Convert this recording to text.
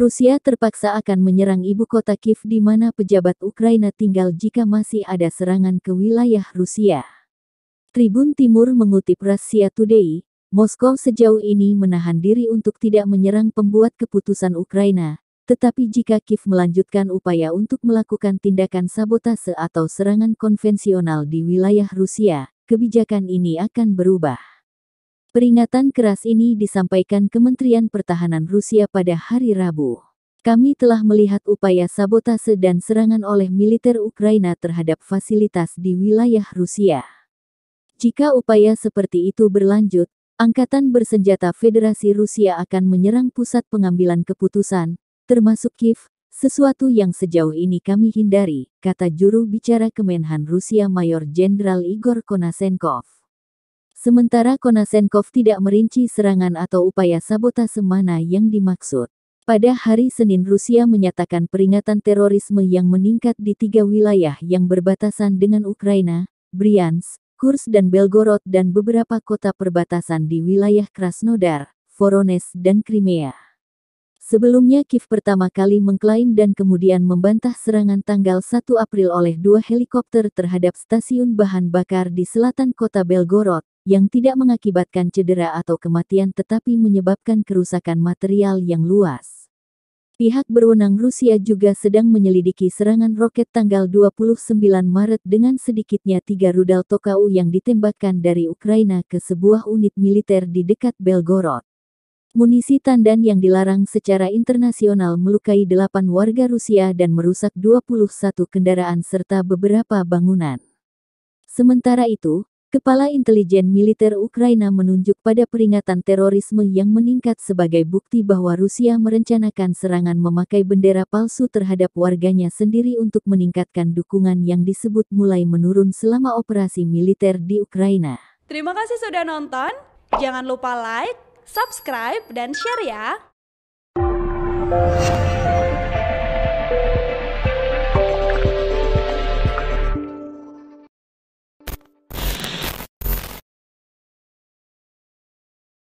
Rusia terpaksa akan menyerang ibu kota Kiev di mana pejabat Ukraina tinggal jika masih ada serangan ke wilayah Rusia. Tribun Timur mengutip Russia Today, Moskow sejauh ini menahan diri untuk tidak menyerang pembuat keputusan Ukraina, tetapi jika Kiev melanjutkan upaya untuk melakukan tindakan sabotase atau serangan konvensional di wilayah Rusia, kebijakan ini akan berubah. Peringatan keras ini disampaikan Kementerian Pertahanan Rusia pada hari Rabu. Kami telah melihat upaya sabotase dan serangan oleh militer Ukraina terhadap fasilitas di wilayah Rusia. Jika upaya seperti itu berlanjut, Angkatan Bersenjata Federasi Rusia akan menyerang pusat pengambilan keputusan, termasuk Kiev, sesuatu yang sejauh ini kami hindari, kata juru bicara Kemenhan Rusia Mayor Jenderal Igor Konasenkov. Sementara Konasenkov tidak merinci serangan atau upaya sabotase mana yang dimaksud. Pada hari Senin Rusia menyatakan peringatan terorisme yang meningkat di tiga wilayah yang berbatasan dengan Ukraina, Bryansk, Kursk dan Belgorod dan beberapa kota perbatasan di wilayah Krasnodar, Voronezh dan Crimea. Sebelumnya Kiev pertama kali mengklaim dan kemudian membantah serangan tanggal 1 April oleh dua helikopter terhadap stasiun bahan bakar di selatan kota Belgorod, yang tidak mengakibatkan cedera atau kematian tetapi menyebabkan kerusakan material yang luas. Pihak berwenang Rusia juga sedang menyelidiki serangan roket tanggal 29 Maret dengan sedikitnya tiga rudal Tokau yang ditembakkan dari Ukraina ke sebuah unit militer di dekat Belgorod. Munisi tandan yang dilarang secara internasional melukai delapan warga Rusia dan merusak 21 kendaraan serta beberapa bangunan. Sementara itu, Kepala Intelijen Militer Ukraina menunjuk pada peringatan terorisme yang meningkat sebagai bukti bahwa Rusia merencanakan serangan memakai bendera palsu terhadap warganya sendiri untuk meningkatkan dukungan yang disebut mulai menurun selama operasi militer di Ukraina. Terima kasih sudah nonton. Jangan lupa like, subscribe, dan share ya.